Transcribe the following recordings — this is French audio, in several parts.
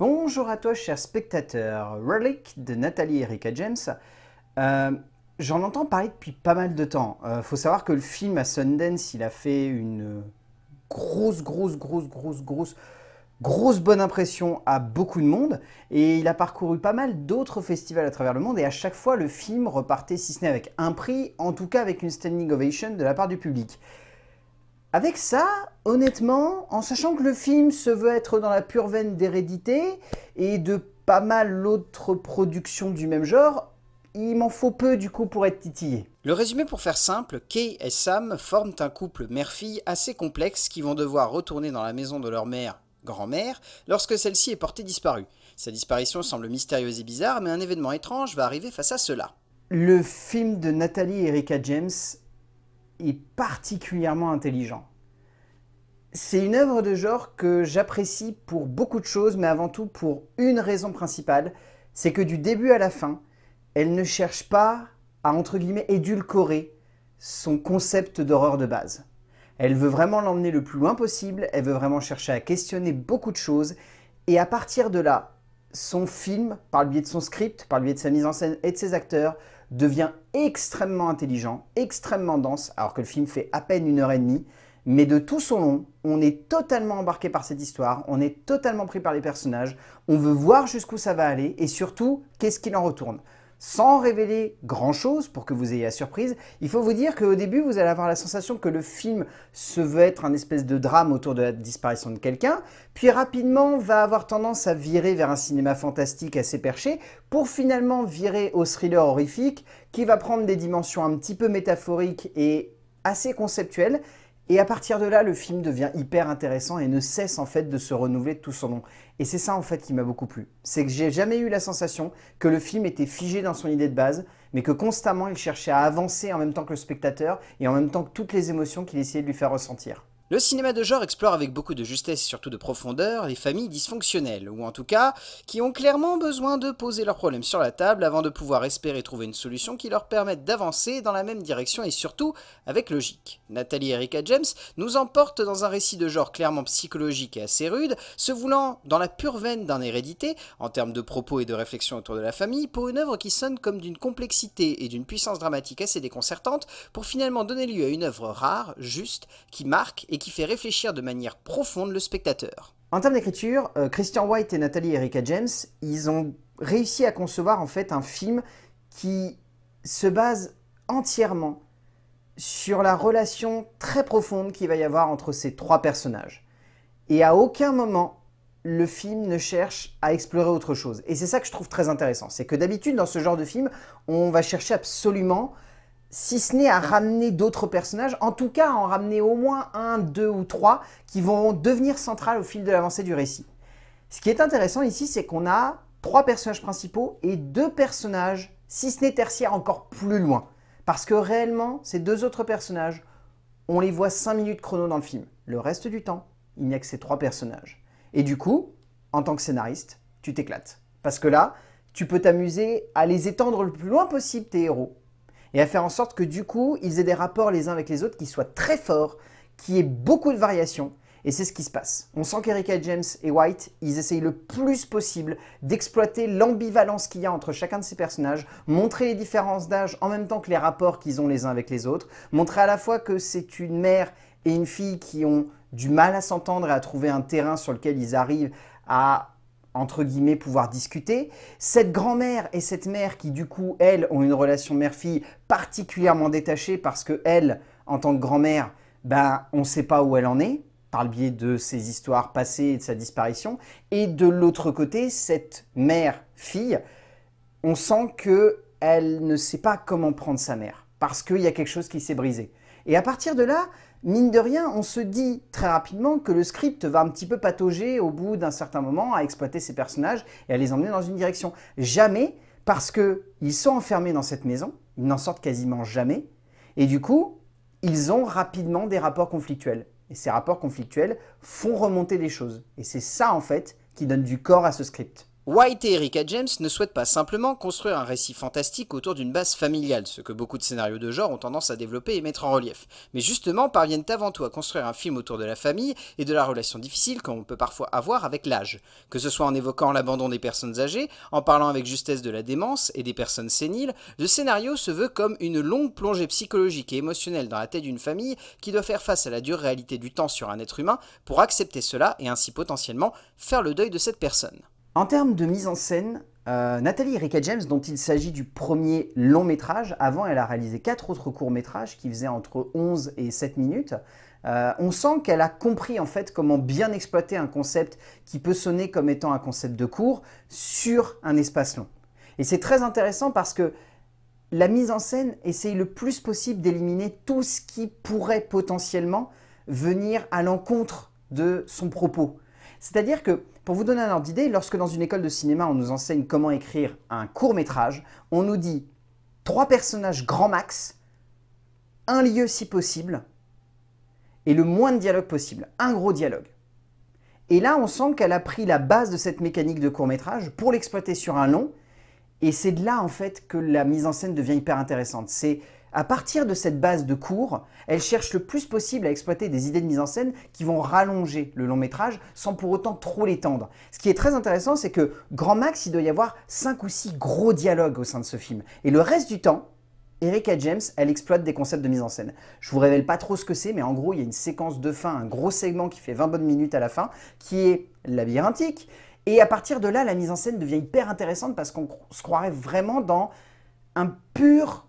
Bonjour à toi, cher spectateur. Relic de Nathalie et Erika James. Euh, j'en entends parler depuis pas mal de temps. Il euh, faut savoir que le film à Sundance, il a fait une grosse, grosse, grosse, grosse, grosse, grosse bonne impression à beaucoup de monde. Et il a parcouru pas mal d'autres festivals à travers le monde. Et à chaque fois, le film repartait, si ce n'est avec un prix, en tout cas avec une standing ovation de la part du public. Avec ça, honnêtement, en sachant que le film se veut être dans la pure veine d'hérédité et de pas mal d'autres productions du même genre, il m'en faut peu du coup pour être titillé. Le résumé pour faire simple, Kay et Sam forment un couple mère-fille assez complexe qui vont devoir retourner dans la maison de leur mère, grand-mère, lorsque celle-ci est portée disparue. Sa disparition semble mystérieuse et bizarre, mais un événement étrange va arriver face à cela. Le film de Nathalie Erika James est particulièrement intelligent. C'est une œuvre de genre que j'apprécie pour beaucoup de choses, mais avant tout pour une raison principale, c'est que du début à la fin, elle ne cherche pas à, entre guillemets, édulcorer son concept d'horreur de base. Elle veut vraiment l'emmener le plus loin possible, elle veut vraiment chercher à questionner beaucoup de choses, et à partir de là, son film, par le biais de son script, par le biais de sa mise en scène et de ses acteurs, devient extrêmement intelligent, extrêmement dense, alors que le film fait à peine une heure et demie. Mais de tout son long, on est totalement embarqué par cette histoire, on est totalement pris par les personnages, on veut voir jusqu'où ça va aller et surtout, qu'est-ce qu'il en retourne sans révéler grand-chose pour que vous ayez à surprise. Il faut vous dire qu'au début, vous allez avoir la sensation que le film se veut être un espèce de drame autour de la disparition de quelqu'un, puis rapidement va avoir tendance à virer vers un cinéma fantastique assez perché, pour finalement virer au thriller horrifique qui va prendre des dimensions un petit peu métaphoriques et assez conceptuelles, et à partir de là, le film devient hyper intéressant et ne cesse en fait de se renouveler tout son nom. Et c'est ça en fait qui m'a beaucoup plu. C'est que j'ai jamais eu la sensation que le film était figé dans son idée de base, mais que constamment il cherchait à avancer en même temps que le spectateur et en même temps que toutes les émotions qu'il essayait de lui faire ressentir. Le cinéma de genre explore avec beaucoup de justesse et surtout de profondeur les familles dysfonctionnelles, ou en tout cas, qui ont clairement besoin de poser leurs problèmes sur la table avant de pouvoir espérer trouver une solution qui leur permette d'avancer dans la même direction et surtout avec logique. Nathalie Erika James nous emporte dans un récit de genre clairement psychologique et assez rude, se voulant dans la pure veine d'un hérédité, en termes de propos et de réflexion autour de la famille, pour une œuvre qui sonne comme d'une complexité et d'une puissance dramatique assez déconcertante, pour finalement donner lieu à une œuvre rare, juste, qui marque et qui fait réfléchir de manière profonde le spectateur. En termes d'écriture, euh, Christian White et Nathalie Erika James, ils ont réussi à concevoir en fait un film qui se base entièrement sur la relation très profonde qu'il va y avoir entre ces trois personnages. Et à aucun moment, le film ne cherche à explorer autre chose. Et c'est ça que je trouve très intéressant. C'est que d'habitude, dans ce genre de film, on va chercher absolument si ce n'est à ramener d'autres personnages, en tout cas à en ramener au moins un, deux ou trois qui vont devenir centrales au fil de l'avancée du récit. Ce qui est intéressant ici, c'est qu'on a trois personnages principaux et deux personnages, si ce n'est tertiaires, encore plus loin. Parce que réellement, ces deux autres personnages, on les voit cinq minutes chrono dans le film. Le reste du temps, il n'y a que ces trois personnages. Et du coup, en tant que scénariste, tu t'éclates. Parce que là, tu peux t'amuser à les étendre le plus loin possible, tes héros et à faire en sorte que du coup, ils aient des rapports les uns avec les autres qui soient très forts, qui aient beaucoup de variations. Et c'est ce qui se passe. On sent qu'Erika James et White, ils essayent le plus possible d'exploiter l'ambivalence qu'il y a entre chacun de ces personnages, montrer les différences d'âge en même temps que les rapports qu'ils ont les uns avec les autres, montrer à la fois que c'est une mère et une fille qui ont du mal à s'entendre et à trouver un terrain sur lequel ils arrivent à entre guillemets, pouvoir discuter. Cette grand-mère et cette mère qui, du coup, elles, ont une relation mère-fille particulièrement détachée parce que elle, en tant que grand-mère, ben, on ne sait pas où elle en est par le biais de ses histoires passées et de sa disparition. Et de l'autre côté, cette mère-fille, on sent que elle ne sait pas comment prendre sa mère parce qu'il y a quelque chose qui s'est brisé. Et à partir de là, mine de rien, on se dit très rapidement que le script va un petit peu patauger au bout d'un certain moment à exploiter ces personnages et à les emmener dans une direction. Jamais, parce qu'ils sont enfermés dans cette maison, ils n'en sortent quasiment jamais, et du coup, ils ont rapidement des rapports conflictuels. Et ces rapports conflictuels font remonter les choses. Et c'est ça, en fait, qui donne du corps à ce script. White et Erika James ne souhaitent pas simplement construire un récit fantastique autour d'une base familiale, ce que beaucoup de scénarios de genre ont tendance à développer et mettre en relief, mais justement parviennent avant tout à construire un film autour de la famille et de la relation difficile qu'on peut parfois avoir avec l'âge, que ce soit en évoquant l'abandon des personnes âgées, en parlant avec justesse de la démence et des personnes séniles, le scénario se veut comme une longue plongée psychologique et émotionnelle dans la tête d'une famille qui doit faire face à la dure réalité du temps sur un être humain pour accepter cela et ainsi potentiellement faire le deuil de cette personne. En termes de mise en scène, euh, Nathalie Erika James, dont il s'agit du premier long métrage, avant elle a réalisé quatre autres courts métrages qui faisaient entre 11 et 7 minutes, euh, on sent qu'elle a compris en fait comment bien exploiter un concept qui peut sonner comme étant un concept de cours sur un espace long. Et c'est très intéressant parce que la mise en scène essaye le plus possible d'éliminer tout ce qui pourrait potentiellement venir à l'encontre de son propos. C'est-à-dire que, pour vous donner un ordre d'idée, lorsque dans une école de cinéma, on nous enseigne comment écrire un court métrage, on nous dit trois personnages grand max, un lieu si possible, et le moins de dialogue possible, un gros dialogue. Et là, on sent qu'elle a pris la base de cette mécanique de court métrage pour l'exploiter sur un long, et c'est de là en fait que la mise en scène devient hyper intéressante. C'est à partir de cette base de cours, elle cherche le plus possible à exploiter des idées de mise en scène qui vont rallonger le long métrage sans pour autant trop l'étendre. Ce qui est très intéressant, c'est que grand max, il doit y avoir 5 ou 6 gros dialogues au sein de ce film. Et le reste du temps, Erika James, elle exploite des concepts de mise en scène. Je vous révèle pas trop ce que c'est, mais en gros, il y a une séquence de fin, un gros segment qui fait 20 bonnes minutes à la fin, qui est labyrinthique. Et à partir de là, la mise en scène devient hyper intéressante parce qu'on se croirait vraiment dans un pur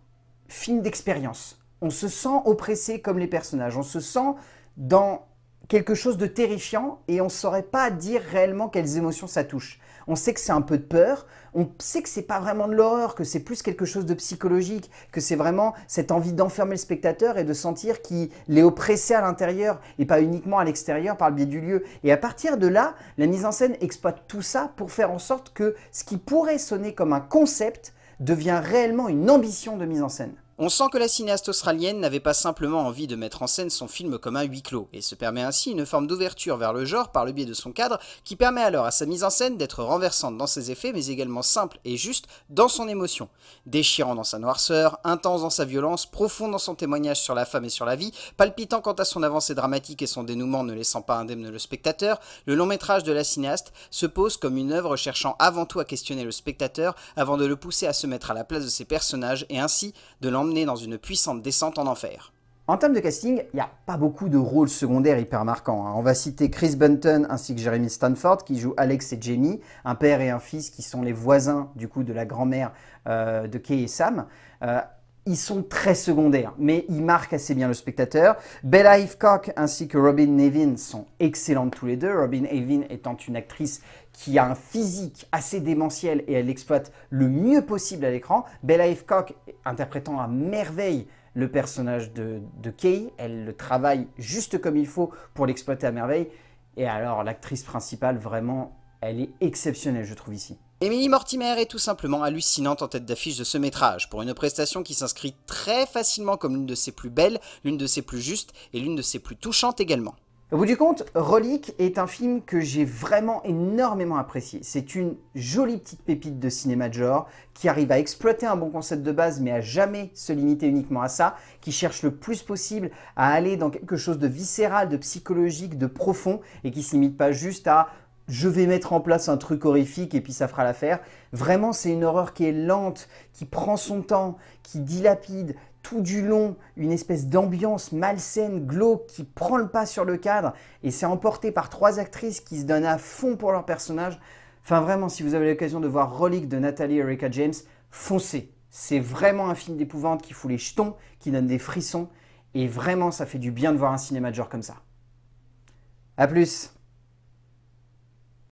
film d'expérience. On se sent oppressé comme les personnages, on se sent dans quelque chose de terrifiant et on ne saurait pas dire réellement quelles émotions ça touche. On sait que c'est un peu de peur, on sait que c'est pas vraiment de l'horreur, que c'est plus quelque chose de psychologique, que c'est vraiment cette envie d'enfermer le spectateur et de sentir qu'il est oppressé à l'intérieur et pas uniquement à l'extérieur par le biais du lieu. Et à partir de là, la mise en scène exploite tout ça pour faire en sorte que ce qui pourrait sonner comme un concept devient réellement une ambition de mise en scène. On sent que la cinéaste australienne n'avait pas simplement envie de mettre en scène son film comme un huis clos, et se permet ainsi une forme d'ouverture vers le genre par le biais de son cadre, qui permet alors à sa mise en scène d'être renversante dans ses effets, mais également simple et juste dans son émotion. Déchirant dans sa noirceur, intense dans sa violence, profond dans son témoignage sur la femme et sur la vie, palpitant quant à son avancée dramatique et son dénouement ne laissant pas indemne le spectateur, le long métrage de la cinéaste se pose comme une œuvre cherchant avant tout à questionner le spectateur avant de le pousser à se mettre à la place de ses personnages et ainsi de l'emmener dans une puissante descente en enfer. En termes de casting, il n'y a pas beaucoup de rôles secondaires hyper marquants. Hein. On va citer Chris Bunton ainsi que Jeremy Stanford qui joue Alex et Jamie, un père et un fils qui sont les voisins du coup de la grand-mère euh, de Kay et Sam. Euh, ils sont très secondaires, mais ils marquent assez bien le spectateur. Bella Ivecock ainsi que Robin Nevin sont excellentes tous les deux. Robin Nevin étant une actrice qui a un physique assez démentiel et elle l'exploite le mieux possible à l'écran. Bella Cock interprétant à merveille le personnage de, de Kay, elle le travaille juste comme il faut pour l'exploiter à merveille. Et alors l'actrice principale, vraiment, elle est exceptionnelle, je trouve ici. Emily Mortimer est tout simplement hallucinante en tête d'affiche de ce métrage, pour une prestation qui s'inscrit très facilement comme l'une de ses plus belles, l'une de ses plus justes et l'une de ses plus touchantes également. Au bout du compte, Relique est un film que j'ai vraiment énormément apprécié. C'est une jolie petite pépite de cinéma de genre qui arrive à exploiter un bon concept de base mais à jamais se limiter uniquement à ça, qui cherche le plus possible à aller dans quelque chose de viscéral, de psychologique, de profond et qui se limite pas juste à je vais mettre en place un truc horrifique et puis ça fera l'affaire. Vraiment, c'est une horreur qui est lente, qui prend son temps, qui dilapide, tout du long une espèce d'ambiance malsaine, glauque, qui prend le pas sur le cadre, et c'est emporté par trois actrices qui se donnent à fond pour leur personnage. Enfin vraiment, si vous avez l'occasion de voir Relic de Nathalie Erika James, foncez. C'est vraiment un film d'épouvante qui fout les jetons, qui donne des frissons, et vraiment ça fait du bien de voir un cinéma de genre comme ça. A plus